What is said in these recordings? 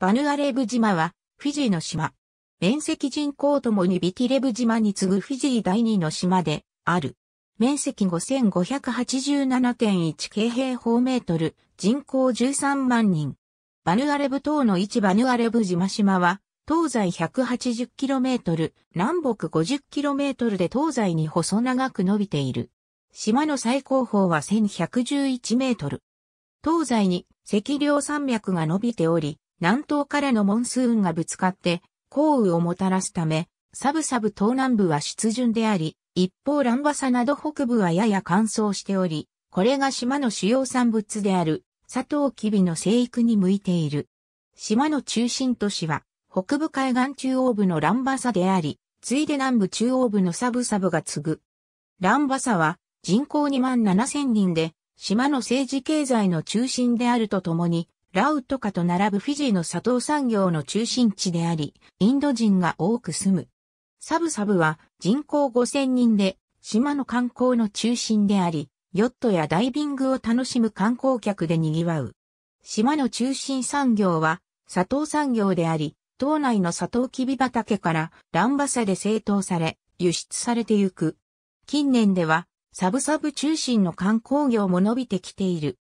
バヌアレブ島は、フィジーの島。面積人口ともにビティレブ島に次ぐフィジー第二の島で、ある。面積5587.1京平方メートル、人口13万人。バヌアレブ島の一バヌアレブ島島は、東西 180km、南北 50km で東西に細長く伸びている。島の最高峰は1111メートル。東西に赤稜山脈が伸びており、南東からのモンスーンがぶつかって、降雨をもたらすため、サブサブ東南部は湿潤であり、一方ランバサなど北部はやや乾燥しており、これが島の主要産物である、サトウキビの生育に向いている。島の中心都市は、北部海岸中央部のランバサであり、ついで南部中央部のサブサブが継ぐ。ランバサは人口2万7千人で、島の政治経済の中心であるとともに、ラウトカと並ぶフィジーの砂糖産業の中心地であり、インド人が多く住む。サブサブは人口5000人で、島の観光の中心であり、ヨットやダイビングを楽しむ観光客で賑わう。島の中心産業は、砂糖産業であり、島内の砂糖キビ畑からランバサで製糖され、輸出されてゆく。近年では、サブサブ中心の観光業も伸びてきている。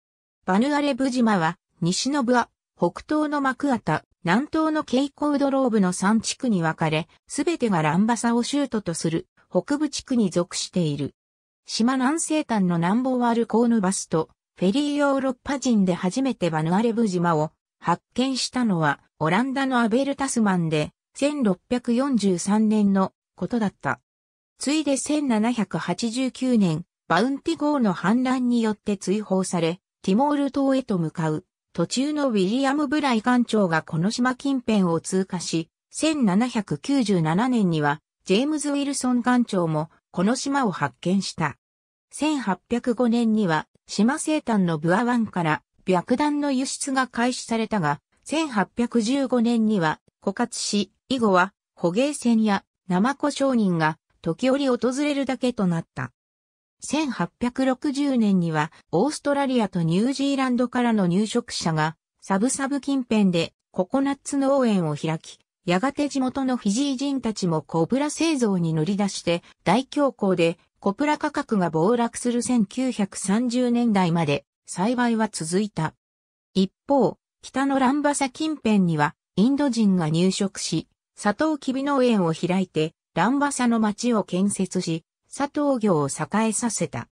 バヌアレブ島は西の部は、北東の幕ア南東のケイコウドローブの3地区に分かれ、すべてがランバサをシュートとする北部地区に属している。島南西端の南方アルコーヌバスと、フェリーヨーロッパ人で初めてバヌアレブ島を発見したのは、オランダのアベルタスマンで、1643年のことだった。ついで1789年、バウンティ号の反乱によって追放され、ティモール島へと向かう。途中のウィリアム・ブライ艦長がこの島近辺を通過し、1797年には、ジェームズ・ウィルソン艦長も、この島を発見した。1805年には、島西端のブア湾から白弾の輸出が開始されたが、1815年には枯渇し、以後は捕鯨船や生子商人が時折訪れるだけとなった。1860年にはオーストラリアとニュージーランドからの入植者がサブサブ近辺でココナッツ農園を開き、やがて地元のフィジー人たちもコブラ製造に乗り出して大恐慌でコプラ価格が暴落する1930年代まで栽培は続いた。一方、北のランバサ近辺にはインド人が入植し、サトウキビ農園を開いてランバサの町を建設し、佐藤業を栄えさせた。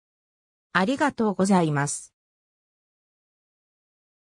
ありがとうございます。